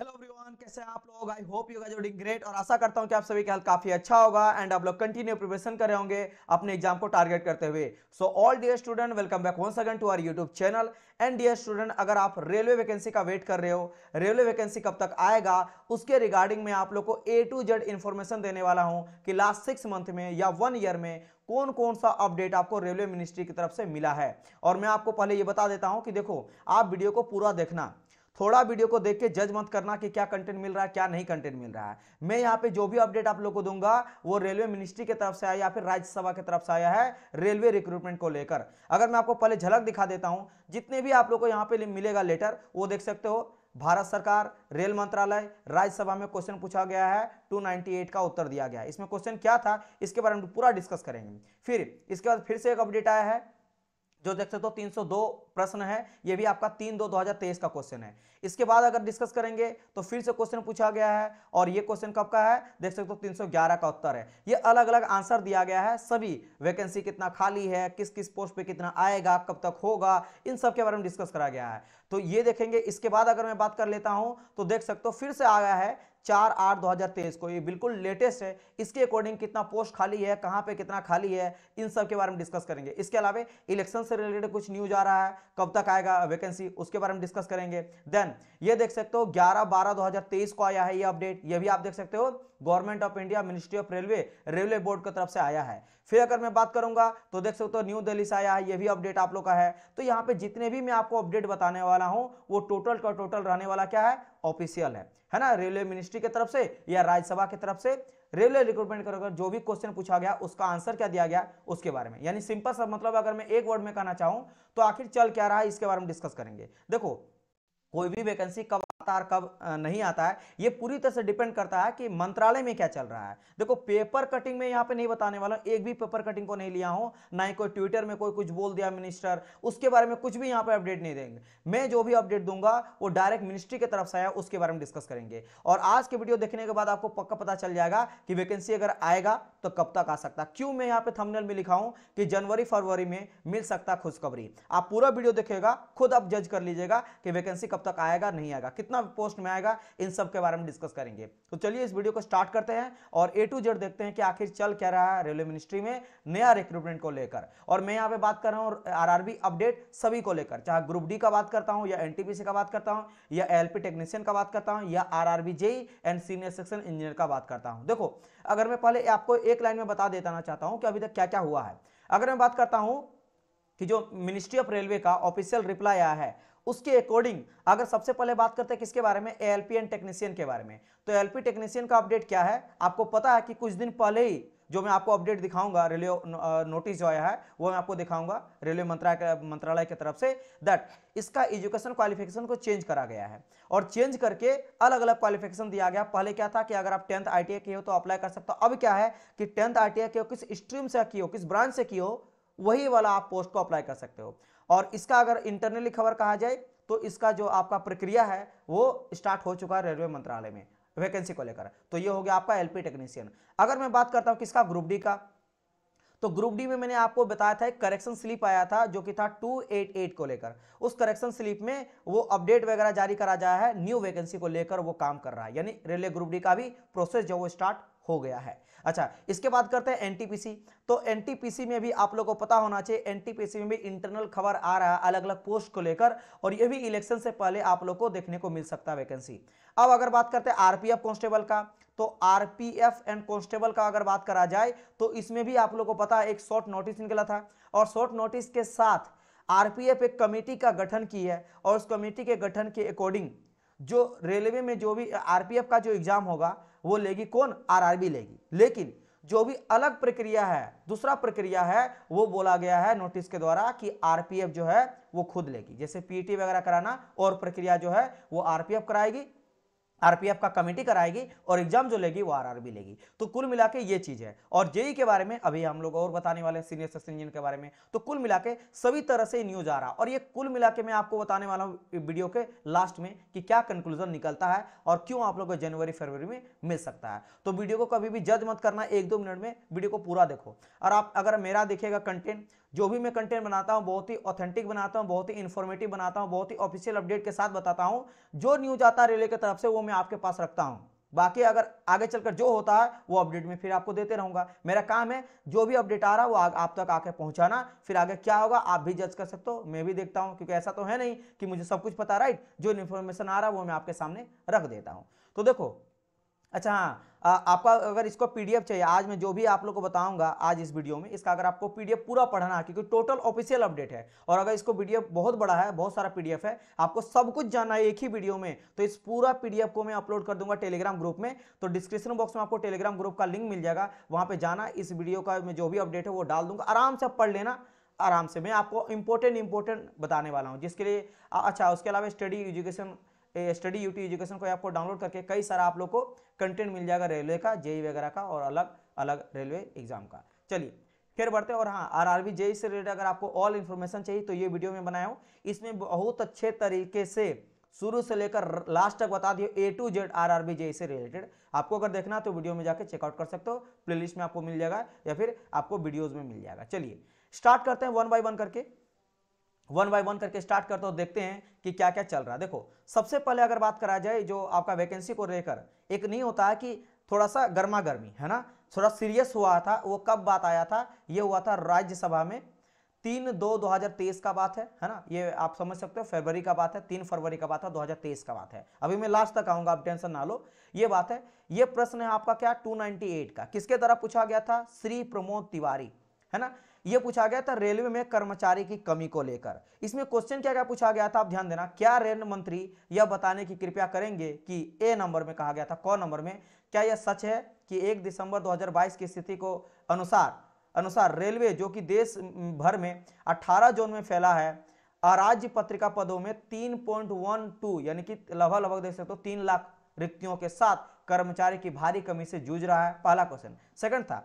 hello everyone कैसे आप लोग I hope you guys doing great और आशा करता हूं कि आप सभी का हेल्थ काफी अच्छा होगा एंड आप लोग कंटिन्यू प्रिपरेशन कर रहे होंगे अपने एग्जाम को टारगेट करते हुए so all dear student welcome back once again to our YouTube channel and dear student अगर आप रेलवे वैकेंसी का वेट कर रहे हो रेलवे वैकेंसी कब तक आएगा उसके रिगार्डिंग में आप लोग को ए टू जेड इन्फॉर्मेशन देने वाला हूँ कि लास्ट सिक्स मंथ में या वन ईयर में कौन कौन सा अपडेट आपको रेलवे मिनिस्ट्री की तरफ से मिला है और मैं आपको पहले ये बता देता हूँ कि देखो आप वीडियो को पूरा देखना थोड़ा वीडियो को देख के जज मत करना कि क्या कंटेंट मिल रहा है क्या नहीं कंटेंट मिल रहा है मैं यहाँ पे जो भी अपडेट आप लोग को दूंगा वो रेलवे मिनिस्ट्री की तरफ से आया या फिर राज्यसभा की तरफ से आया है रेलवे रिक्रूटमेंट को लेकर अगर मैं आपको पहले झलक दिखा देता हूँ जितने भी आप लोग को यहाँ पे मिलेगा लेटर वो देख सकते हो भारत सरकार रेल मंत्रालय राज्यसभा में क्वेश्चन पूछा गया है 298 का उत्तर दिया गया इसमें क्वेश्चन क्या था इसके बारे में पूरा डिस्कस करेंगे फिर इसके बाद फिर से एक अपडेट आया है जो देख सकते हो तीन सौ दो प्रश्न है ये भी आपका तीन दो दो हजार तेईस का क्वेश्चन है इसके बाद अगर डिस्कस करेंगे तो फिर से क्वेश्चन पूछा गया है और ये क्वेश्चन कब का है देख सकते हो तीन सौ ग्यारह का उत्तर है ये अलग अलग आंसर दिया गया है सभी वैकेंसी कितना खाली है किस किस पोस्ट पे कितना आएगा कब तक होगा इन सब के बारे में डिस्कस करा गया है तो ये देखेंगे इसके बाद अगर मैं बात कर लेता हूं तो देख सकते हो फिर से आ गया है चार आठ दो हज़ार तेईस को ये बिल्कुल लेटेस्ट है इसके अकॉर्डिंग कितना पोस्ट खाली है कहाँ पे कितना खाली है इन सब के बारे में डिस्कस करेंगे इसके अलावा इलेक्शन से रिलेटेड कुछ न्यूज आ रहा है कब तक आएगा वैकेंसी उसके बारे में डिस्कस करेंगे देन ये देख सकते हो ग्यारह बारह दो को आया है ये अपडेट ये भी आप देख सकते हो government of India ministry of railway railway board की तरफ से आया है फिर अगर मैं बात करूंगा तो देख सकते हो तो न्यू दिल्ली से आया है ये भी अपडेट आप लोग का है तो यहाँ पे जितने भी मैं आपको अपडेट बताने वाला हूँ वो टोटल का टोटल रहने वाला क्या है ऑफिशियल है है ना रेलवे मिनिस्ट्री की तरफ से या राज्यसभा की तरफ से रेलवे रिक्रूटमेंट कर जो भी क्वेश्चन पूछा गया उसका आंसर क्या दिया गया उसके बारे में यानी सिंपल सा मतलब अगर मैं एक वर्ड में कहना चाहूँ तो आखिर चल क्या रहा है इसके बारे में डिस्कस करेंगे देखो कोई भी वैकेंसी कब तार कब नहीं आता है ये पूरी तरह से डिपेंड करता है कि मंत्रालय में क्या चल रहा है देखो पेपर कटिंग में यहाँ पे नहीं बताने वाला एक भी पेपर कटिंग को नहीं लिया हूँ ना ही कोई ट्विटर में कोई कुछ बोल दिया मिनिस्टर उसके बारे में कुछ भी यहाँ पे अपडेट नहीं देंगे मैं जो भी अपडेट दूंगा वो डायरेक्ट मिनिस्ट्री की तरफ से आया उसके बारे में डिस्कस करेंगे और आज के वीडियो देखने के बाद आपको पक्का पता चल जाएगा कि वैकेंसी अगर आएगा तो कब तक आ सकता क्यों मैं यहाँ पे थंबनेल में लिखा हूँ कि जनवरी फरवरी में मिल सकता खुशखबरी आप पूरा वीडियो देखेगा खुद आप जज कर लीजिएगा कि वैकेंसी कब तक आएगा नहीं आएगा कितना कितना पोस्ट में आएगा इन सब के बारे में डिस्कस करेंगे तो चलिए इस वीडियो को स्टार्ट करते हैं और ए टू जेड देखते हैं कि आखिर चल क्या रहा है रेलवे मिनिस्ट्री में नया रिक्रूटमेंट को लेकर और मैं यहाँ पे बात कर रहा हूँ आरआरबी अपडेट सभी को लेकर चाहे ग्रुप डी का बात करता हूँ या एनटीपीसी का बात करता हूँ या एलपी टेक्नीशियन का बात करता हूँ या RRB JE and senior section engineer का बात करता हूँ देखो अगर मैं पहले आपको एक लाइन में बता देना चाहता हूँ कि अभी तक क्या क्या हुआ है अगर मैं बात करता हूँ कि जो मिनिस्ट्री ऑफ रेलवे का ऑफिशियल रिप्लाई आया है उसके अकॉर्डिंग अगर सबसे पहले बात करते हैं किसके बारे में एल पी एंड टेक्नीशियन के बारे में तो एल पी टेक्नीशियन का अपडेट क्या है आपको पता है कि कुछ दिन पहले ही जो मैं आपको अपडेट दिखाऊंगा रेलवे नोटिस जो आया है वो मैं आपको दिखाऊंगा रेलवे मंत्रालय मंत्रालय की तरफ से दैट इसका एजुकेशन क्वालिफिकेशन को चेंज करा गया है और चेंज करके अलग अलग क्वालिफिकेशन दिया गया पहले क्या था कि अगर आप टेंथ आई के हो तो अप्लाई कर सकते हो अब क्या है कि टेंथ आई के हो किस स्ट्रीम से की हो किस ब्रांच से की हो वही वाला आप पोस्ट को अप्लाई कर सकते हो और इसका अगर इंटरनली खबर कहा जाए तो इसका जो आपका प्रक्रिया है वो स्टार्ट हो चुका है रेलवे मंत्रालय में वैकेंसी को लेकर तो ये हो गया आपका एलपी टेक्नीशियन अगर मैं बात करता हूं किसका ग्रुप डी का तो ग्रुप डी में मैंने आपको बताया था एक करेक्शन स्लिप आया था जो कि था 288 को लेकर उस करेक्शन स्लिप में वो अपडेट वगैरह जारी करा जाया है न्यू वैकेंसी को लेकर वो काम कर रहा है यानी रेलवे ग्रुप डी का भी प्रोसेस जो वो स्टार्ट हो गया है अच्छा इसके बाद करते हैं एनटीपीसी तो एनटीपीसी में भी आप लोगों को पता होना चाहिए एनटीपीसी में भी इंटरनल खबर आ रहा है अलग अलग पोस्ट को लेकर और यह भी इलेक्शन से पहले आप लोग को देखने को मिल सकता है वैकेंसी अब अगर बात करते हैं आरपीएफ कॉन्स्टेबल का तो आरपीएफ एंड कॉन्स्टेबल का अगर बात करा जाए तो इसमें भी आप लोग को पता एक शॉर्ट नोटिस निकला था और शॉर्ट नोटिस के साथ आरपीएफ एक कमेटी का गठन की है और उस कमेटी के गठन के अकॉर्डिंग जो रेलवे में जो भी आरपीएफ का जो एग्जाम होगा वो लेगी कौन आरआरबी लेगी लेकिन जो भी अलग प्रक्रिया है दूसरा प्रक्रिया है वो बोला गया है नोटिस के द्वारा कि आरपीएफ जो है वो खुद लेगी जैसे पीटी वगैरह कराना और प्रक्रिया जो है वो आरपीएफ कराएगी आरपीएफ का कमेटी कराएगी और एग्जाम जो लेगी वो आरआरबी लेगी तो कुल मिला के ये चीज है और जेई के बारे में अभी हम लोग और बताने वाले सीनियर सेक्शन इंजीनियर के बारे में तो कुल मिला के सभी तरह से न्यूज आ रहा और ये कुल मिला के मैं आपको बताने वाला हूँ वीडियो के लास्ट में कि क्या कंक्लूजन निकलता है और क्यों आप लोग को जनवरी फरवरी में मिल सकता है तो वीडियो को कभी भी जज मत करना एक दो मिनट में वीडियो को पूरा देखो और आप अगर मेरा देखिएगा कंटेंट जो भी मैं कंटेंट बनाता हूँ बहुत ही ऑथेंटिक बनाता हूँ बहुत ही इन्फॉर्मेटिव बनाता हूँ बहुत ही ऑफिशियल अपडेट के साथ बताता हूँ जो न्यूज आता है रेलवे की तरफ से वो मैं आपके पास रखता हूँ बाकी अगर आगे चलकर जो होता है वो अपडेट में फिर आपको देते रहूंगा मेरा काम है जो भी अपडेट आ रहा है वो आ, आप तक आके पहुंचाना फिर आगे क्या होगा आप भी जज कर सकते हो मैं भी देखता हूं क्योंकि ऐसा तो है नहीं कि मुझे सब कुछ पता राइट जो इन्फॉर्मेशन आ रहा है वो मैं आपके सामने रख देता हूं तो देखो अच्छा हाँ आपका अगर इसको पीडीएफ चाहिए आज मैं जो भी आप लोग को बताऊंगा आज इस वीडियो में इसका अगर आपको पीडीएफ पूरा पढ़ना है क्योंकि टोटल ऑफिशियल अपडेट है और अगर इसको पीडीएफ बहुत बड़ा है बहुत सारा पीडीएफ है आपको सब कुछ जानना है एक ही वीडियो में तो इस पूरा पीडीएफ को मैं अपलोड कर दूंगा टेलीग्राम ग्रुप में तो डिस्क्रिप्शन बॉक्स में आपको टेलीग्राम ग्रुप का लिंक मिल जाएगा वहां पर जाना इस वीडियो का जो भी अपडेट है वो डाल दूंगा आराम से पढ़ लेना आराम से मैं आपको इंपोर्टेंट इंपोर्टेंट बताने वाला हूँ जिसके लिए अच्छा उसके अलावा study education study UT education को आपको डाउनलोड करके कई सारा आप लोग को कंटेंट मिल जाएगा रेलवे का जेई e वगैरह का और अलग अलग रेलवे एग्जाम का चलिए फिर बढ़ते हैं और हाँ आर आर जेई से रिलेटेड अगर आपको ऑल इन्फॉर्मेशन चाहिए तो ये वीडियो में बनाया हूँ इसमें बहुत अच्छे तरीके से शुरू से लेकर लास्ट तक बता दिए A to Z R R B JE से रिलेटेड आपको अगर देखना तो वीडियो में जाकर चेकआउट कर सकते हो प्ले में आपको मिल जाएगा या फिर आपको वीडियोज में मिल जाएगा चलिए स्टार्ट करते हैं वन बाई वन करके वन बाय वन करके स्टार्ट करते हो देखते हैं कि क्या क्या चल रहा है देखो सबसे पहले अगर बात करा जाए जो आपका वैकेंसी को लेकर एक नहीं होता है कि थोड़ा सा गर्मा गर्मी है ना थोड़ा सीरियस हुआ था वो कब बात आया था ये हुआ था राज्यसभा में तीन दो 2023 का बात है है ना ये आप समझ सकते हो फरवरी का बात है तीन फरवरी का बात है 2023 का बात है अभी मैं लास्ट तक आऊंगा आप टेंशन ना लो ये बात है ये प्रश्न है आपका क्या 298 का किसके द्वारा पूछा गया था श्री प्रमोद तिवारी है ना यह पूछा गया था रेलवे में कर्मचारी की कमी को लेकर इसमें क्वेश्चन क्या क्या पूछा गया था आप ध्यान देना क्या रेल मंत्री यह बताने की कृपया करेंगे कि ए नंबर में कहा गया था कौन नंबर में क्या यह सच है कि एक दिसंबर 2022 की स्थिति को अनुसार अनुसार रेलवे जो कि देश भर में 18 जोन में फैला है अराज्य पत्रिका पदों में तीन यानी कि लगभग लगभग देख सकते हो तीन लाख रिक्तियों के साथ कर्मचारी की भारी कमी से जूझ रहा है पहला क्वेश्चन सेकंड था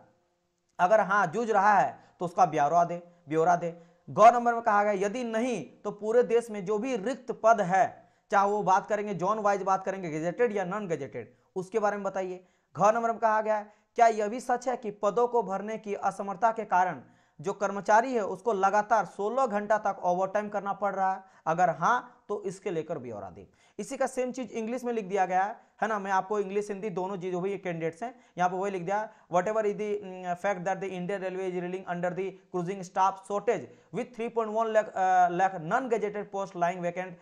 अगर हाँ जूझ रहा है तो उसका ब्यौरा दे ब्यौरा दे गौ नंबर में कहा गया यदि नहीं तो पूरे देश में जो भी रिक्त पद है चाहे वो बात करेंगे जॉन वाइज बात करेंगे गेजेटेड या नॉन गेजेटेड उसके बारे में बताइए घ नंबर में कहा गया है क्या यह भी सच है कि पदों को भरने की असमर्थता के कारण जो कर्मचारी है उसको लगातार 16 घंटा तक ओवर टाइम करना पड़ रहा है अगर हाँ तो इसके लेकर ब्यौरा दी इसी का सेम चीज इंग्लिश में लिख दिया गया है है ना मैं आपको इंग्लिश हिंदी दोनों चीजों भी कैंडिडेट्स हैं यहाँ पर वही लिख दिया whatever is the fact that the Indian railway is reeling under the crushing staff shortage with one lakh lakh non gazetted post lying vacant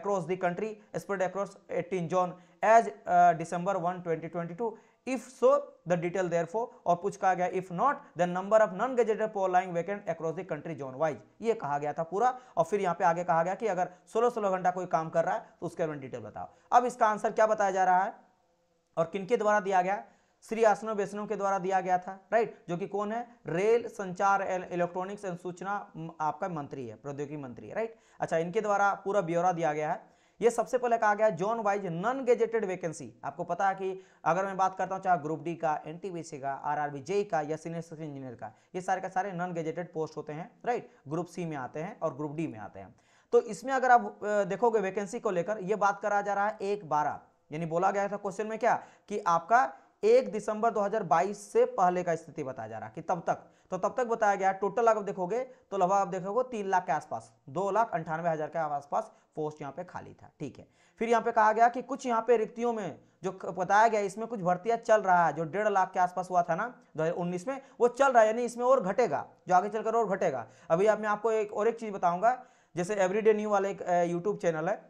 across the country spread across 18 zone as uh, december twenty if so the detail therefore और पूछ कहा गया if not the number of non gazetted pole lying vacant across the country zone wise ये कहा गया था पूरा और फिर यहां पे आगे कहा गया कि अगर सोलह सोलह घंटा कोई काम कर रहा है तो उसके बारे डिटेल बताओ अब इसका आंसर क्या बताया जा रहा है और किनके द्वारा दिया गया श्री आसनो बेसनो के द्वारा दिया गया था राइट जो कि कौन है रेल संचार इलेक्ट्रॉनिक्स एंड सूचना आपका मंत्री है प्रौद्योगिकी मंत्री है राइट अच्छा इनके द्वारा पूरा ब्यौरा दिया गया है ये सबसे पहले कहा गया zone wise non gazetted vacancy आपको पता है कि अगर मैं बात करता हूँ चाहे ग्रुप डी का एन का आर आर का या सीनियर इंजीनियर का ये सारे का सारे नॉन गेजेटेड पोस्ट होते हैं राइट ग्रुप सी में आते हैं और ग्रुप डी में आते हैं तो इसमें अगर आप देखोगे वैकेंसी को लेकर यह बात करा जा रहा है एक बारह यानी बोला गया था क्वेश्चन में क्या कि आपका एक दिसंबर बाईस से पहले का स्थिति बताया जा रहा है कि तब तक तो तब तक बताया गया टोटल लाख देखोगे तो लगभग आप देखोगे तीन लाख के आसपास दो लाख अंठानवे हज़ार के आसपास पोस्ट यहाँ पे खाली था ठीक है फिर यहाँ पे कहा गया कि कुछ यहाँ पे रिक्तियों में जो बताया गया इसमें कुछ भर्तियां चल रहा है जो डेढ़ लाख के आसपास हुआ था ना दो में वो चल रहा है यानी इसमें और घटेगा जो आगे चलकर और घटेगा अभी मैं आपको एक और एक चीज़ बताऊंगा जैसे एवरीडे न्यू वाले एक यूट्यूब चैनल है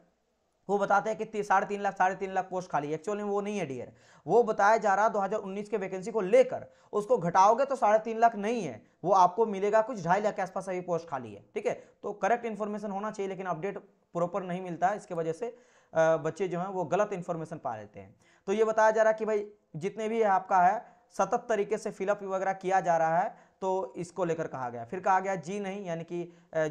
वो बताते हैं कि साढ़े तीन लाख साढ़े तीन लाख पोस्ट खाली एक्चुअली में वो नहीं है डियर वो बताया जा रहा है 2019 के वैकेंसी को लेकर उसको घटाओगे तो साढ़े तीन लाख नहीं है वो आपको मिलेगा कुछ ढाई लाख के आसपास अभी पोस्ट खाली है ठीक है तो करेक्ट इन्फॉर्मेशन होना चाहिए लेकिन अपडेट प्रॉपर नहीं मिलता है इसके वजह से बच्चे जो हैं वो गलत इन्फॉर्मेशन पा लेते हैं तो ये बताया जा रहा है कि भाई जितने भी आपका है सतत तरीके से फिलअप वगैरह किया जा रहा है तो इसको लेकर कहा गया फिर कहा गया जी नहीं यानी कि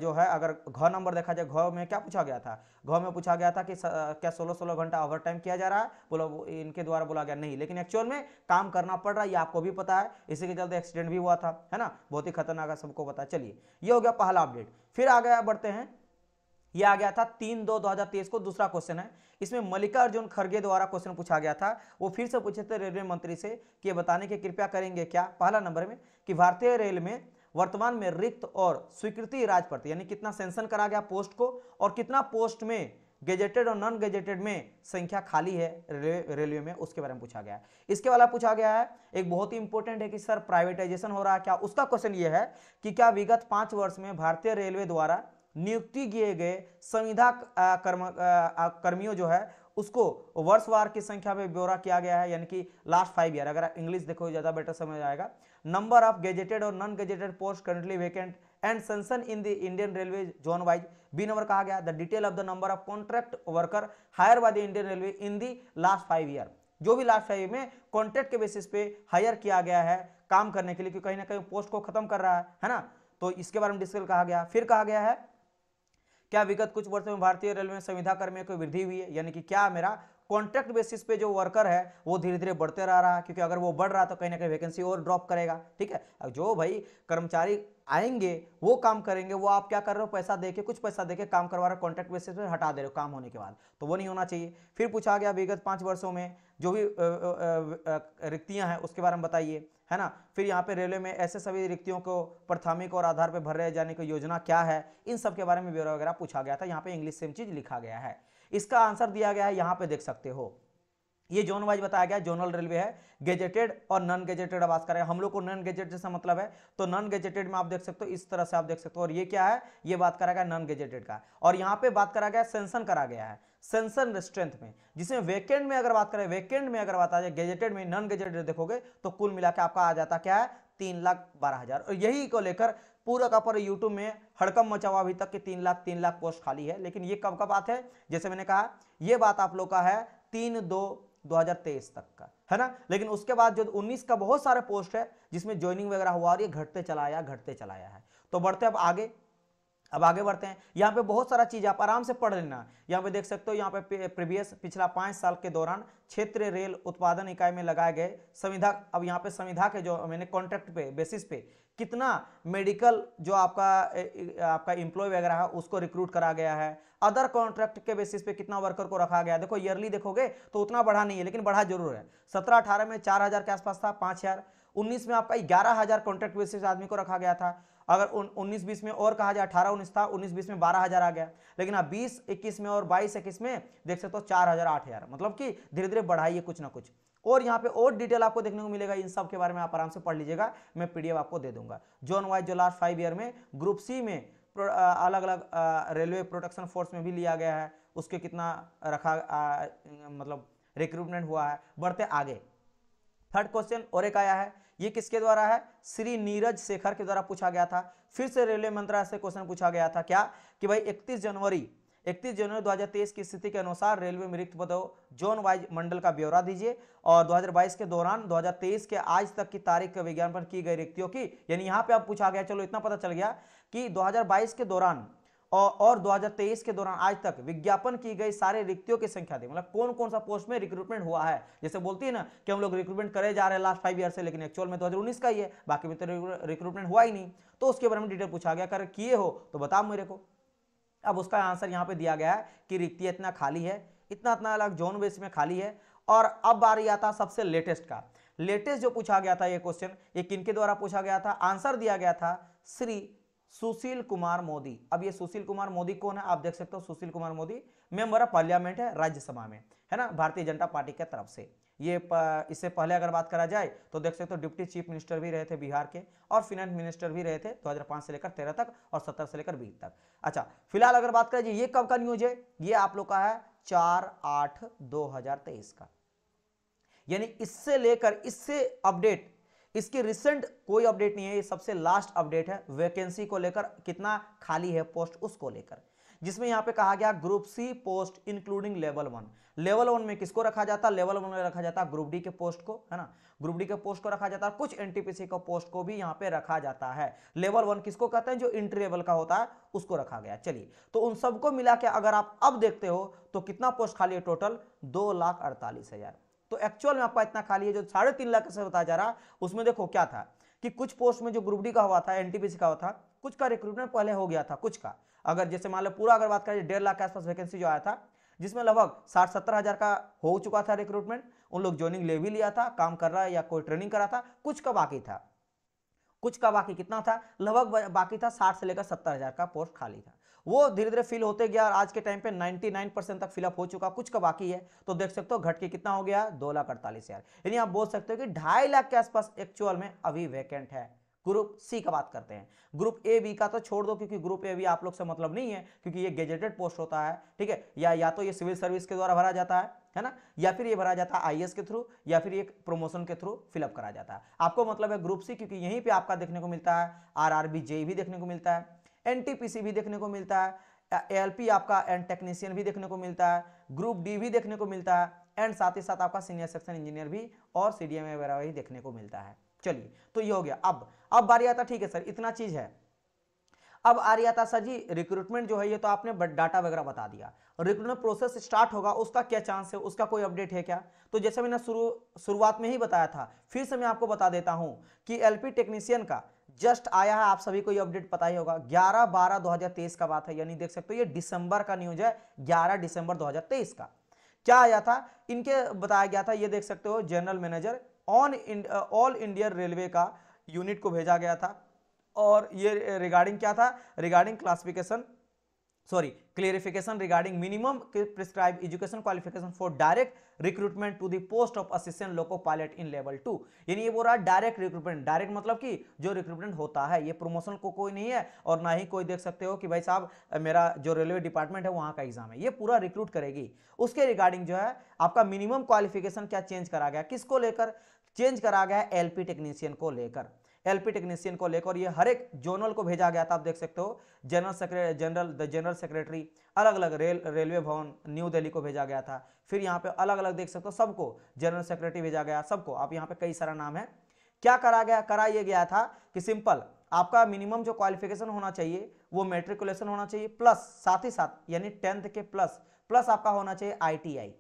जो है अगर घ नंबर देखा जाए घ में क्या पूछा गया था घ में पूछा गया था कि क्या सोलह सोलह घंटा ओवर टाइम किया जा रहा है बोला इनके द्वारा बोला गया नहीं लेकिन एक्चुअल में काम करना पड़ रहा है ये आपको भी पता है इसी के चलते एक्सीडेंट भी हुआ था है ना बहुत ही खतरनाक है सबको पता चलिए ये हो गया पहला अपडेट फिर आ गया बढ़ते हैं ये आ गया था तीन दो दो हजार तेईस को दूसरा क्वेश्चन है इसमें अर्जुन खड़गे द्वारा क्वेश्चन पूछा गया था वो फिर से पूछे थे रेलवे मंत्री से कि बताने की कृपया करेंगे क्या पहला नंबर में कि भारतीय रेल में वर्तमान में रिक्त और स्वीकृति राजपत्र यानी कितना सेंशन करा गया पोस्ट को और कितना पोस्ट में गेजेटेड और नॉन गेजेटेड में संख्या खाली है रेलवे रेलवे में उसके बारे में पूछा गया है इसके वाला पूछा गया है एक बहुत ही इंपॉर्टेंट है कि सर प्राइवेटाइजेशन हो रहा है क्या उसका क्वेश्चन ये है कि क्या विगत पांच वर्ष में भारतीय रेलवे द्वारा नियुक्ति किए गए संविधा कर्म कर्मियों जो है उसको वर्षवार की संख्या में ब्यौरा किया गया है यानी कि लास्ट फाइव ईयर अगर इंग्लिश देखो तो ज़्यादा बेटर समझ आएगा नंबर ऑफ गेजेटेड और non gazetted post currently vacant and sanction in the Indian railway zone wise be number कहा गया the detail of the number of contract worker hire by the Indian railway in the last five year जो भी last five में contract के basis पे hire किया गया है काम करने के लिए क्योंकि कहीं ना कहीं पोस्ट को खत्म कर रहा है है ना तो इसके बारे में डिस्कस कहा गया फिर कहा गया है क्या विगत कुछ वर्षों में भारतीय रेलवे में संविधा कर्मियों की वृद्धि हुई है यानी कि क्या मेरा कॉन्ट्रैक्ट बेसिस पे जो वर्कर है वो धीरे धीरे बढ़ते रह रहा है क्योंकि अगर वो बढ़ रहा तो कहीं ना कहीं वैकेंसी और ड्रॉप करेगा ठीक है जो भाई कर्मचारी आएंगे वो काम करेंगे वो आप क्या कर रहे हो पैसा देके कुछ पैसा देके काम करवा रहे हो कॉन्ट्रैक्ट बेसिस पर हटा दे रहे हो काम होने के बाद तो वो नहीं होना चाहिए फिर पूछा गया विगत पाँच वर्षों में जो भी रिक्तियां हैं उसके बारे में बताइए है ना फिर यहाँ पे रेलवे में ऐसे सभी रिक्तियों को प्राथमिक और आधार पर भर रहे जाने की योजना क्या है इन सब के बारे में ब्यौरा वगैरह पूछा गया था यहाँ पे इंग्लिश सेम चीज़ लिखा गया है इसका आंसर दिया गया है यहाँ पे देख सकते हो ये जोन वाइज बताया गया जोनल रेलवे है गेजेटेड और नॉन गेजेटेड आवास करेगा हम लोग को नॉन गेजेटेड से मतलब है तो नॉन गेजेटेड में आप देख सकते हो इस तरह से आप देख सकते हो और ये क्या है ये बात करा गया नॉन गेजेटेड का और यहाँ पे बात करा गया सेंसन करा गया है सेंसन स्ट्रेंथ में जिसमें वेकेंड में अगर बात करें वेकेंड में अगर बात आ जाए गेजेटेड में नॉन गेजेटेड देखोगे तो कुल मिला आपका आ जाता क्या है तीन लाख बारह हजार और यही को लेकर पूरा का पूरा यूट्यूब में हड़कम मचा हुआ अभी तक कि तीन लाख तीन लाख पोस्ट खाली है लेकिन ये कब का बात है जैसे मैंने कहा ये बात आप लोग का है तीन दो 2023 तक का है ना लेकिन उसके बाद जो 19 का बहुत सारे पोस्ट है जिसमें ज्वाइनिंग वगैरह हुआ और ये घटते चलाया घटते चलाया है तो बढ़ते अब आगे अब आगे बढ़ते हैं यहाँ पे बहुत सारा चीज़ आप आराम से पढ़ लेना यहाँ पे देख सकते हो यहाँ पे प्रीवियस पिछला पांच साल के दौरान क्षेत्रीय रेल उत्पादन इकाई में लगाए गए संविधा अब यहाँ पे संविधा के जो मैंने कॉन्ट्रैक्ट पे बेसिस पे कितना मेडिकल जो आपका आपका इंप्लॉय वगैरह है उसको रिक्रूट करा गया है अदर कॉन्ट्रैक्ट के बेसिस पे कितना वर्कर को रखा गया है देखो ईयरली देखोगे तो उतना बढ़ा नहीं है लेकिन बढ़ा जरूर है सत्रह अठारह में चार हज़ार के आसपास था पांच हज़ार उन्नीस में आपका ग्यारह हज़ार कॉन्ट्रैक्ट बेसिस आदमी को रखा गया था अगर उन उन्नीस बीस में और कहा जाए अठारह उन्नीस था उन्नीस बीस में बारह हज़ार आ गया लेकिन आप बीस इक्कीस में और बाईस इक्कीस में देख सकते हो चार हज़ार आठ हज़ार मतलब कि धीरे धीरे बढ़ाइए कुछ ना कुछ और यहाँ पे और डिटेल आपको देखने को मिलेगा इन सब के बारे में आप आराम से पढ़ लीजिएगा मैं पीडीएफ आपको दे दूंगा जोन वाइज जो लास्ट फाइव ईयर में ग्रुप सी में अलग अलग रेलवे प्रोटेक्शन फोर्स में भी लिया गया है उसके कितना रखा मतलब रिक्रूटमेंट हुआ है बढ़ते आगे थर्ड क्वेश्चन और एक आया है ये किसके द्वारा है श्री नीरज शेखर के द्वारा पूछा गया था फिर से रेलवे मंत्रालय से क्वेश्चन पूछा गया था क्या कि भाई इकतीस जनवरी 31 जनवरी 2023 की स्थिति के अनुसार रेलवे में रिक्त पदों जोन वाइज मंडल का ब्यौरा दीजिए और 2022 के दौरान 2023 के आज तक की तारीख के विज्ञापन की गई रिक्तियों की यानी यहाँ पे अब पूछा गया चलो इतना पता चल गया कि 2022 के दौरान और 2023 के दौरान आज तक विज्ञापन की गई सारे रिक्तियों की संख्या दी मतलब कौन कौन सा पोस्ट में रिक्रूटमेंट हुआ है जैसे बोलती है ना कि हम लोग रिक्रूटमेंट करे जा रहे हैं लास्ट फाइव ईयर से लेकिन एक्चुअल में 2019 का ही है बाकी में तो रिक्रूटमेंट हुआ ही नहीं तो उसके बारे में डिटेल पूछा गया अगर किए हो तो बताओ मेरे को अब उसका आंसर यहाँ पे दिया गया है कि रिक्तियाँ इतना खाली है इतना इतना अलग जोन बेस में खाली है और अब बारी आता सबसे लेटेस्ट का लेटेस्ट जो पूछा गया था ये क्वेश्चन ये किनके द्वारा पूछा गया था आंसर दिया गया था श्री सुशील कुमार मोदी अब ये सुशील कुमार मोदी कौन है आप देख सकते हो Sushil Kumar Modi member of parliament है राज्यसभा में है ना भारतीय जनता पार्टी के तरफ से ये इससे पहले अगर बात करा जाए तो देख सकते हो डिप्टी चीफ मिनिस्टर भी रहे थे बिहार के और फिनेंस मिनिस्टर भी रहे थे 2005 से लेकर 13 तक और 17 से लेकर 20 तक अच्छा फिलहाल अगर बात करा जाए ये कब का न्यूज है ये आप लोग का है चार आठ दो का यानी इससे लेकर इससे अपडेट इसकी रिसेंट कोई अपडेट नहीं है ये सबसे लास्ट अपडेट है वैकेंसी को लेकर कितना खाली है पोस्ट उसको लेकर जिसमें यहाँ पे कहा गया group C post including level one level one में किसको रखा जाता लेवल वन में रखा जाता ग्रुप डी के पोस्ट को है ना ग्रुप डी के पोस्ट को रखा जाता है कुछ एनटीपीसी का पोस्ट को भी यहाँ पे रखा जाता है लेवल वन किसको कहते हैं जो इंट्री लेवल का होता है उसको रखा गया चलिए तो उन सबको मिला के अगर आप अब देखते हो तो कितना पोस्ट खाली है टोटल दो लाख अड़तालीस हजार तो एक्चुअल में आपका इतना खाली है जो साढ़े तीन लाख से बताया जा रहा उसमें देखो क्या था कि कुछ पोस्ट में जो ग्रुप डी का हुआ था एनटीपीसी का हुआ था कुछ का रिक्रूटमेंट पहले हो गया था कुछ का अगर जैसे मान लो पूरा अगर बात करें डेढ़ लाख के आसपास वैकेंसी जो आया था जिसमें लगभग साठ सत्तर हजार का हो चुका था रिक्रूटमेंट उन लोग ज्वाइनिंग ले भी लिया था काम कर रहा है या कोई ट्रेनिंग करा था कुछ का बाकी था कुछ का बाकी कितना था लगभग बाकी था साठ से लेकर सत्तर हजार का पोस्ट खाली था वो धीरे धीरे फिल होते गया और आज के टाइम पे 99 परसेंट तक फिलअप हो चुका कुछ का बाकी है तो देख सकते हो घट के कितना हो गया दो लाख अड़तालीस हज़ार यानी आप बोल सकते हो कि ढाई लाख के आसपास एक्चुअल में अभी वैकेंट है ग्रुप सी का बात करते हैं ग्रुप ए बी का तो छोड़ दो क्योंकि ग्रुप ए बी आप लोग से मतलब नहीं है क्योंकि ये गेजेटेड पोस्ट होता है ठीक है या या तो ये सिविल सर्विस के द्वारा भरा जाता है है ना या फिर ये भरा जाता है आईएएस के थ्रू या फिर ये प्रमोशन के थ्रू फिलअप करा जाता है आपको मतलब है ग्रुप सी क्योंकि यहीं पे आपका देखने को मिलता है आर आर भी देखने को मिलता है एनटीपीसी भी देखने को मिलता है एएलपी आपका एंड टेक्नीशियन भी देखने को मिलता है ग्रुप डी भी देखने को मिलता है एंड साथ ही साथ आपका सीनियर सेक्शन इंजीनियर भी और सीडीएमए वगैरह भी देखने को मिलता है चलिए तो ये हो गया अब अब बारी आता ठीक है सर इतना चीज है अब आ रही था सर जी रिक्रूटमेंट जो है ये तो आपने डाटा वगैरह बता दिया रिक्रूटमेंट प्रोसेस स्टार्ट होगा उसका क्या चांस है उसका कोई अपडेट है क्या तो जैसे मैंने शुरू शुरुआत में ही बताया था फिर से मैं आपको बता देता हूं कि एलपी टेक्नीशियन का जस्ट आया है आप सभी को ये अपडेट पता ही होगा 11 बारह 2023 का बात है यानी देख सकते हो ये दिसंबर का न्यूज है 11 दिसंबर 2023 का क्या आया था इनके बताया गया था ये देख सकते हो general manager on all India railway का यूनिट को भेजा गया था और ये रिगार्डिंग क्या था regarding classification sorry clarification regarding minimum prescribe education qualification for direct recruitment to the post of assistant loco pilot in level two यानी ये बोल रहा है डायरेक्ट रिक्रूटमेंट डायरेक्ट मतलब कि जो रिक्रूटमेंट होता है ये प्रमोशन को कोई नहीं है और ना ही कोई देख सकते हो कि भाई साहब मेरा जो रेलवे डिपार्टमेंट है वहाँ का एग्जाम है ये पूरा रिक्रूट करेगी उसके रिगार्डिंग जो है आपका मिनिमम क्वालिफिकेशन क्या चेंज करा गया किसको लेकर चेंज करा गया पी टेक्नीशियन को लेकर एलपी टेक्नीशियन को लेकर ये हर एक जोनल को भेजा गया था आप देख सकते हो जनरल सेक्रे जनरल द जनरल सेक्रेटरी अलग अलग rail railway Bhawan new Delhi को भेजा गया था फिर यहाँ पे अलग अलग देख सकते हो सबको जनरल सेक्रेटरी भेजा गया सबको आप यहाँ पे कई सारा नाम है क्या करा गया करा यह गया था कि सिंपल आपका मिनिमम जो क्वालिफिकेशन होना चाहिए वो मेट्रिकुलेशन होना चाहिए प्लस साथ ही साथ यानी टेंथ के प्लस प्लस आपका होना चाहिए आईटीआई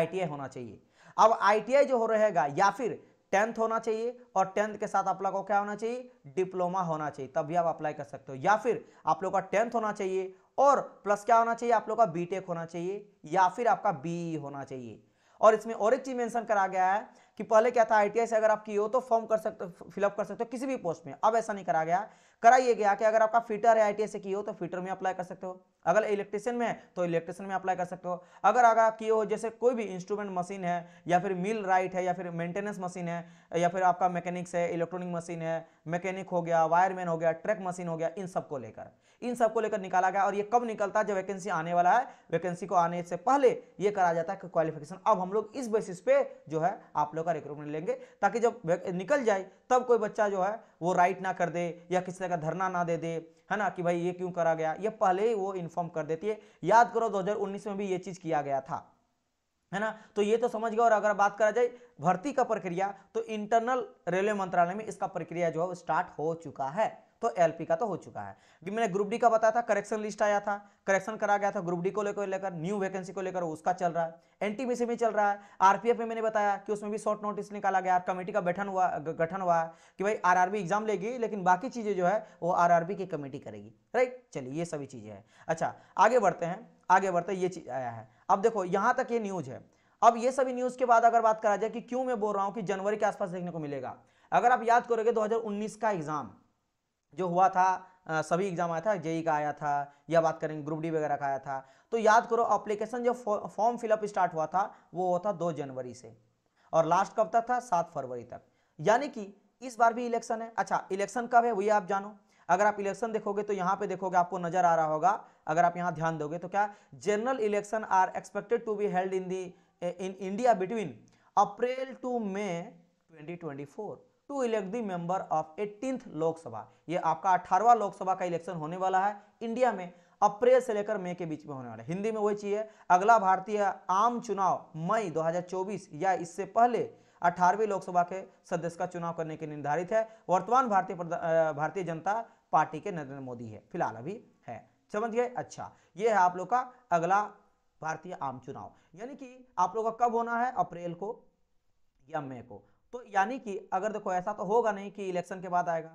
आईटीआई होना चाहिए अब आईटीआई जो हो रहेगा या फिर टेंथ होना चाहिए और टेंथ के साथ आप लोग को क्या होना चाहिए डिप्लोमा होना चाहिए तभी आप अप्लाई कर सकते हो या फिर आप लोग का टेंथ होना चाहिए और प्लस क्या होना चाहिए आप लोग का बीटेक होना चाहिए या फिर आपका बीई e होना चाहिए और इसमें और एक चीज मेंशन करा गया है कि पहले क्या था आईटीआई से अगर आप किए हो तो फॉर्म कर सकते हो फिलअप कर सकते हो किसी भी पोस्ट में अब ऐसा नहीं करा गया करा ये गया कि अगर आपका फिटर है आईटीआई से किए हो तो फिटर में अप्लाई कर सकते हो अगर इलेक्ट्रिशियन में है तो इलेक्ट्रिशियन में अप्लाई कर सकते हो अगर अगर आप किए हो जैसे कोई भी इंस्ट्रूमेंट मशीन है या फिर मिल राइट है या फिर मेंटेनेंस मशीन है या फिर आपका मैकेनिक्स है इलेक्ट्रॉनिक मशीन है मैकेनिक हो गया वायरमैन हो गया ट्रैक मशीन हो गया इन सबको लेकर इन सबको लेकर निकाला गया और ये कब निकलता है जब वैकेंसी आने वाला है वैकेंसी को आने से पहले ये करा जाता है कि क्वालिफिकेशन अब हम लोग इस बेसिस पे जो है आप लोग का रिक्रूटमेंट लेंगे ताकि जब निकल जाए तब कोई बच्चा जो है वो राइट ना कर दे या किसी का धरना ना दे दे है ना कि भाई ये क्यों करा गया ये पहले ही वो इन्फॉर्म कर देती है याद करो 2019 में भी ये चीज़ किया गया था है ना तो ये तो समझ गया और अगर बात करा जाए भर्ती का प्रक्रिया तो इंटरनल रेलवे मंत्रालय में इसका प्रक्रिया जो है स्टार्ट हो चुका है तो एल का तो हो चुका है मैंने ग्रुप डी का बताया था करेक्शन लिस्ट आया था करेक्शन करा गया था ग्रुप डी को लेकर लेकर न्यू वैकेंसी को लेकर उसका चल रहा है एनटीबीसी में, में चल रहा है आरपीएफ में मैंने बताया कि उसमें भी शॉर्ट नोटिस निकाला गया कमेटी का बैठन हुआ गठन हुआ कि भाई आर एग्जाम लेगी लेकिन बाकी चीजें जो है वो आर की कमेटी करेगी राइट चलिए ये सभी चीजें हैं अच्छा आगे बढ़ते हैं आगे बढ़ते ये चीज आया है अब देखो यहां तक ये न्यूज है अब ये सभी न्यूज के बाद अगर बात करा जाए कि क्यों मैं बोल रहा हूं कि जनवरी के आसपास देखने को मिलेगा अगर आप याद करोगे 2019 का एग्जाम जो हुआ था सभी एग्जाम आया था जेई का आया था या बात करेंगे ग्रुप डी वगैरह का आया था तो याद करो अप्लीकेशन जो फॉर्म फिलअप स्टार्ट हुआ था वो हुआ था दो जनवरी से और लास्ट कब तक था सात फरवरी तक यानी कि इस बार भी इलेक्शन है अच्छा इलेक्शन कब है वही आप जानो अगर आप इलेक्शन देखोगे तो यहाँ पे देखोगे आपको नजर आ रहा होगा अगर आप यहाँ ध्यान दोगे तो क्या general election are expected to be held in the in India between April to May 2024 to elect the member of eighteenth Lok Sabha ये आपका अठारवा लोकसभा का इलेक्शन होने वाला है इंडिया में अप्रैल से लेकर मई के बीच में होने वाला है हिंदी में वही चाहिए अगला भारतीय आम चुनाव मई 2024 या इससे पहले अठारहवीं लोकसभा के सदस्य का चुनाव करने के निर्धारित है वर्तमान भारतीय भारतीय जनता पार्टी के नरेंद्र मोदी है फिलहाल अभी है समझ गए अच्छा ये है आप लोग का अगला भारतीय आम चुनाव यानी कि आप लोग का कब होना है अप्रैल को या मई को तो यानी कि अगर देखो ऐसा तो होगा नहीं कि इलेक्शन के बाद आएगा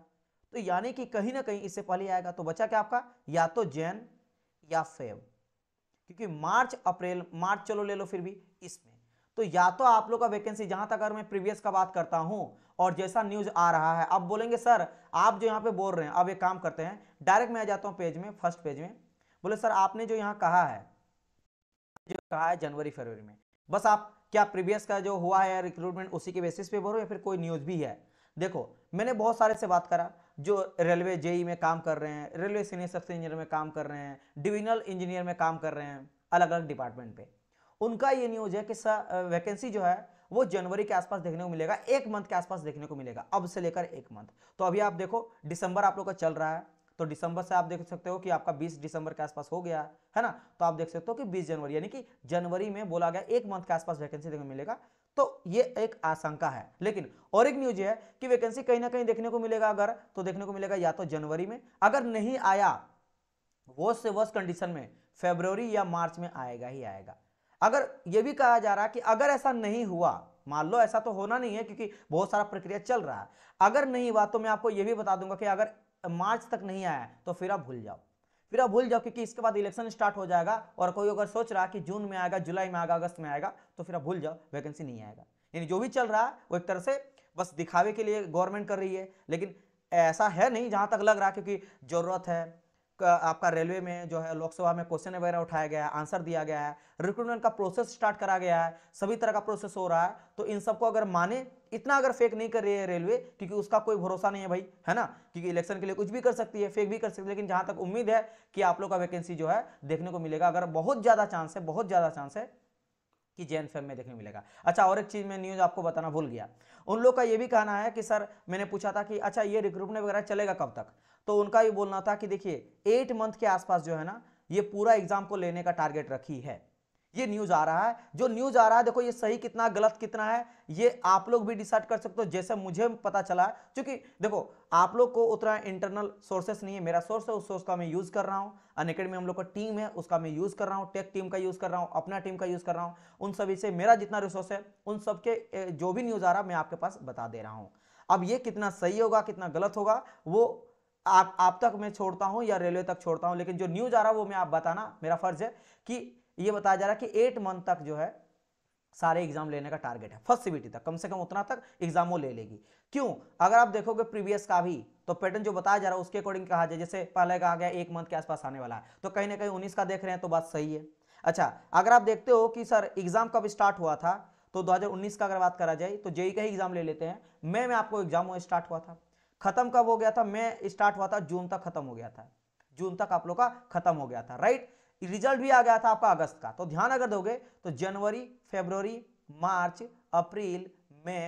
तो यानी कि कहीं ना कहीं इससे पहले आएगा तो बचा क्या आपका या तो जैन या फेब क्योंकि मार्च अप्रैल मार्च चलो ले लो फिर भी इसमें तो या तो आप लोग का वैकेंसी जहां तक अगर मैं प्रीवियस का बात करता हूं और जैसा न्यूज आ रहा है अब बोलेंगे सर आप जो यहाँ पे बोल रहे हैं अब एक काम करते हैं डायरेक्ट मैं आ जाता हूँ पेज में फर्स्ट पेज में बोले सर आपने जो यहाँ कहा है जो कहा है जनवरी फरवरी में बस आप क्या प्रीवियस का जो हुआ है रिक्रूटमेंट उसी के बेसिस पे भरो या फिर कोई न्यूज़ भी है देखो मैंने बहुत सारे से बात करा जो रेलवे जेई में काम कर रहे हैं रेलवे सीनियर सबसे इंजीनियर में काम कर रहे हैं डिविजनल इंजीनियर में काम कर रहे हैं अलग अलग डिपार्टमेंट पे उनका ये न्यूज है कि वैकेंसी जो है वो जनवरी के आसपास देखने को मिलेगा एक मंथ के आसपास देखने को मिलेगा अब से लेकर एक मंथ तो अभी आप देखो दिसंबर आप लोग का चल रहा है तो दिसंबर से आप देख सकते हो कि आपका 20 दिसंबर के आसपास हो गया है ना तो आप देख सकते हो कि 20 जनवरी यानी कि जनवरी में बोला गया एक मंथ के आसपास वैकेंसी देखने मिलेगा तो ये एक आशंका है लेकिन और एक न्यूज है कि वैकेंसी कहीं ना कहीं देखने को मिलेगा अगर तो देखने को मिलेगा या तो जनवरी में अगर नहीं आया वो से वर्ष कंडीशन में फेब्रवरी या मार्च में आएगा ही आएगा अगर यह भी कहा जा रहा है कि अगर ऐसा नहीं हुआ मान लो ऐसा तो होना नहीं है क्योंकि बहुत सारा प्रक्रिया चल रहा है अगर नहीं हुआ तो मैं आपको यह भी बता दूंगा कि अगर मार्च तक नहीं आया तो फिर आप भूल जाओ फिर आप भूल जाओ क्योंकि इसके बाद इलेक्शन स्टार्ट हो जाएगा और कोई अगर सोच रहा कि जून में आएगा जुलाई में आएगा अगस्त में आएगा तो फिर आप भूल जाओ वैकेंसी नहीं आएगा यानी जो भी चल रहा है वो एक तरह से बस दिखावे के लिए गवर्नमेंट कर रही है लेकिन ऐसा है नहीं जहाँ तक लग रहा क्योंकि ज़रूरत है आपका रेलवे में जो है लोकसभा में क्वेश्चन वगैरह उठाया गया है आंसर दिया गया है रिक्रूटमेंट का प्रोसेस स्टार्ट करा गया है सभी तरह का प्रोसेस हो रहा है तो इन सबको अगर माने इतना अगर फेक नहीं कर रही है रेलवे क्योंकि उसका कोई भरोसा नहीं है भाई है ना क्योंकि इलेक्शन के लिए कुछ भी कर सकती है फेक भी कर सकती है लेकिन जहां तक उम्मीद है कि आप लोग का वैकेंसी जो है देखने को मिलेगा अगर बहुत ज़्यादा चांस है बहुत ज़्यादा चांस है कि जे फेम में देखने मिलेगा अच्छा और एक चीज़ में न्यूज़ आपको बताना भूल गया उन लोग का यह भी कहना है कि सर मैंने पूछा था कि अच्छा ये रिक्रूटमेंट वगैरह चलेगा कब तक तो उनका भी बोलना था कि देखिए एट मंथ के आसपास जो है ना ये पूरा एग्जाम को लेने का टारगेट रखी है ये न्यूज आ रहा है जो न्यूज आ रहा है देखो ये सही कितना गलत कितना है ये आप लोग भी डिसाइड कर सकते हो जैसे मुझे पता चला है क्योंकि देखो आप लोग को उतना इंटरनल सोर्सेस नहीं है मेरा सोर्स है उस सोर्स का मैं यूज कर रहा हूँ अनकेडमी में हम लोग का टीम है उसका मैं यूज कर रहा हूँ टेक टीम का यूज कर रहा हूँ अपना टीम का यूज कर रहा हूँ उन सभी से मेरा जितना रिसोर्स है उन सबके जो भी न्यूज आ रहा है मैं आपके पास बता दे रहा हूँ अब ये कितना सही होगा कितना गलत होगा वो आप आप तक मैं छोड़ता हूं या रेलवे तक छोड़ता हूं लेकिन जो न्यूज आ रहा है वो मैं आप बताना मेरा फर्ज है कि ये बताया जा रहा है कि एट मंथ तक जो है सारे एग्जाम लेने का टारगेट है फर्स्ट सीबीटी तक कम से कम उतना तक एग्जाम वो ले लेगी क्यों अगर आप देखोगे प्रीवियस का भी तो पैटर्न जो बताया जा रहा है उसके अकॉर्डिंग कहा जाए जैसे पहले कहा गया एक मंथ के आसपास आने वाला है तो कहीं ना कहीं उन्नीस का देख रहे हैं तो बात सही है अच्छा अगर आप देखते हो कि सर एग्जाम कब स्टार्ट हुआ था तो 2019 का अगर बात करा जाए तो जेई का ही एग्जाम ले लेते हैं मई में, में आपको एग्जाम स्टार्ट हुआ था खत्म कब हो गया था मैं स्टार्ट हुआ था जून तक खत्म हो गया था जून तक आप लोग का खत्म हो गया था राइट रिजल्ट भी आ गया था आपका अगस्त का तो ध्यान अगर दोगे तो जनवरी फेब्रवरी मार्च अप्रैल मई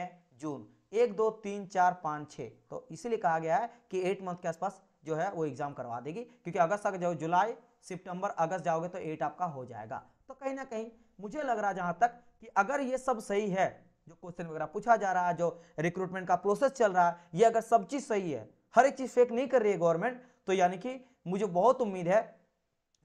जून एक दो तीन चार पाँच छः तो इसीलिए कहा गया है कि एट मंथ के आसपास जो है वो एग्जाम करवा देगी क्योंकि अगस्त तक जाओ जुलाई सितंबर अगस्त जाओगे तो एट आपका हो जाएगा तो कहीं ना कहीं मुझे लग रहा जहां जहाँ तक कि अगर ये सब सही है जो क्वेश्चन वगैरह पूछा जा रहा है जो रिक्रूटमेंट का प्रोसेस चल रहा है ये अगर सब चीज़ सही है हर एक चीज़ फेक नहीं कर रही है गवर्नमेंट तो यानी कि मुझे बहुत उम्मीद है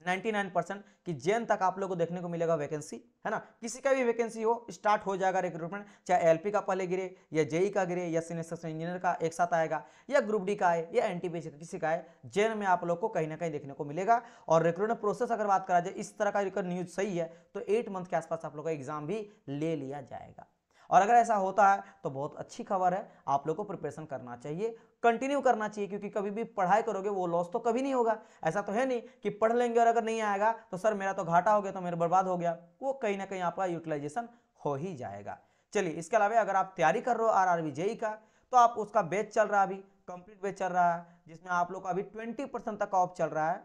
99 परसेंट कि जैन तक आप लोग को देखने को मिलेगा वैकेंसी है ना किसी का भी वैकेंसी हो स्टार्ट हो जाएगा रिक्रूटमेंट चाहे एलपी का पहले गिरे या जेई e का गिरे या सीनियर इंजीनियर का एक साथ आएगा या ग्रुप डी का आए या एन का किसी का आए जैन में आप लोग को कहीं ना कहीं देखने को मिलेगा और रिक्रूटमेंट प्रोसेस अगर बात करा जाए इस तरह का न्यूज सही है तो एट मंथ के आसपास आप लोग का एग्जाम भी ले लिया जाएगा और अगर ऐसा होता है तो बहुत अच्छी खबर है आप लोग को प्रिपरेशन करना चाहिए कंटिन्यू करना चाहिए क्योंकि कभी भी पढ़ाई करोगे वो लॉस तो कभी नहीं होगा ऐसा तो है नहीं कि पढ़ लेंगे और अगर नहीं आएगा तो सर मेरा तो घाटा हो गया तो मेरा बर्बाद हो गया वो कहीं ना कहीं आपका यूटिलाइजेशन हो ही जाएगा चलिए इसके अलावा अगर आप तैयारी कर रहे हो आर जेई e का तो आप उसका बेच चल रहा है अभी कंप्लीट बेच चल रहा है जिसमें आप लोग का अभी ट्वेंटी परसेंट तक ऑफ चल रहा है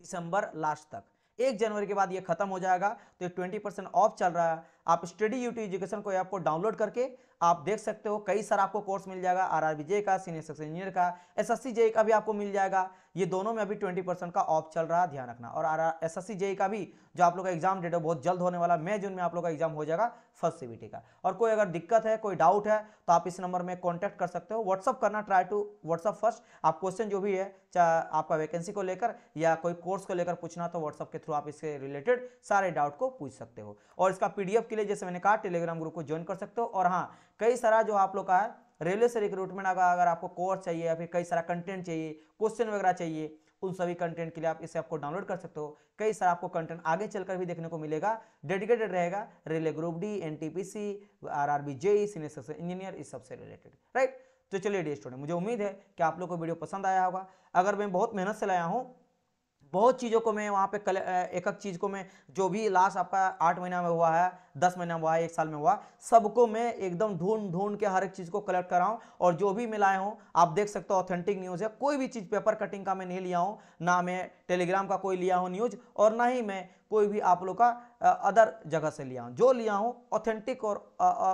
दिसंबर लास्ट तक एक जनवरी के बाद ये खत्म हो जाएगा तो ये ट्वेंटी परसेंट ऑफ चल रहा है आप स्टडी यूटी एजुकेशन को ऐप को डाउनलोड करके आप देख सकते हो कई सारा आपको कोर्स मिल जाएगा आर आर का सीनियर सेक्शन इंजीनियर का एस एस का भी आपको मिल जाएगा ये दोनों में अभी ट्वेंटी परसेंट का ऑफ चल रहा है ध्यान रखना और आर एस एस का भी जो आप लोग का एग्जाम डेट है बहुत जल्द होने वाला मई जून में आप लोग का एग्जाम हो जाएगा फर्स्ट सी का और कोई अगर दिक्कत है कोई डाउट है तो आप इस नंबर में कॉन्टैक्ट कर सकते हो व्हाट्सअप करना ट्राई टू व्हाट्सअप फर्स्ट आप क्वेश्चन जो भी है चाहे आपका वैकेंसी को लेकर या कोई कोर्स को लेकर पूछना तो व्हाट्सअप के थ्रू आप इसके रिलेटेड सारे डाउट को पूछ सकते हो और इसका पीडीएफ के लिए जैसे मैंने कहा टेलीग्राम ग्रुप को ज्वाइन कर सकते हो और हाँ कई सारा जो आप लोग का है रेलवे से रिक्रूटमेंट अगर अगर आपको कोर्स चाहिए या फिर कई सारा कंटेंट चाहिए क्वेश्चन वगैरह चाहिए उन सभी कंटेंट के लिए आप इसे आपको डाउनलोड कर सकते हो कई सारा आपको कंटेंट आगे चलकर भी देखने को मिलेगा डेडिकेटेड रहेगा railway group D N T P C R R B JE senior section engineer इस सबसे रिलेटेड राइट तो चलिए डी स्टूडेंट मुझे उम्मीद है कि आप लोग को वीडियो पसंद आया होगा अगर मैं बहुत मेहनत से लाया हूँ बहुत चीज़ों को मैं वहाँ पे कल एक एक चीज़ को मैं जो भी लास्ट आपका आठ महीना में हुआ है दस महीना में हुआ है एक साल में हुआ सबको मैं एकदम ढूंढ ढूंढ के हर एक चीज़ को कलेक्ट कराऊँ और जो भी मिलाए हूँ आप देख सकते हो ऑथेंटिक न्यूज़ है कोई भी चीज़ पेपर कटिंग का मैं नहीं लिया हूँ ना मैं टेलीग्राम का कोई लिया हूँ न्यूज़ और ना ही मैं कोई भी आप लोग का अदर जगह से लिया हूँ जो लिया हूँ ऑथेंटिक और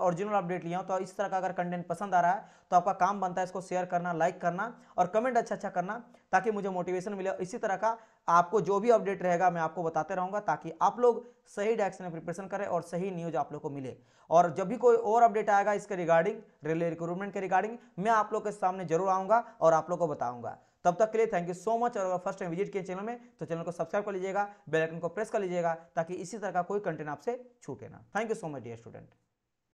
ओरिजिनल अपडेट लिया हूँ तो इस तरह का अगर कंटेंट पसंद आ रहा है तो आपका काम बनता है इसको शेयर करना लाइक करना और कमेंट अच्छा अच्छा करना ताकि मुझे मोटिवेशन मिले इसी तरह का आपको जो भी अपडेट रहेगा मैं आपको बताते रहूंगा ताकि आप लोग सही डायरेक्शन में प्रिपरेशन करें और सही न्यूज आप लोग को मिले और जब भी कोई और अपडेट आएगा इसके रिगार्डिंग रेलवे रिक्रूटमेंट के रिगार्डिंग मैं आप लोग के सामने जरूर आऊंगा और आप लोग को बताऊंगा तब तक के लिए थैंक यू सो मच और अगर फर्स्ट टाइम विजिट किए चैनल में तो चैनल को सब्सक्राइब कर लीजिएगा बेल आइकन को प्रेस कर लीजिएगा ताकि इसी तरह का कोई कंटेंट आपसे छूटे ना thank you so much dear student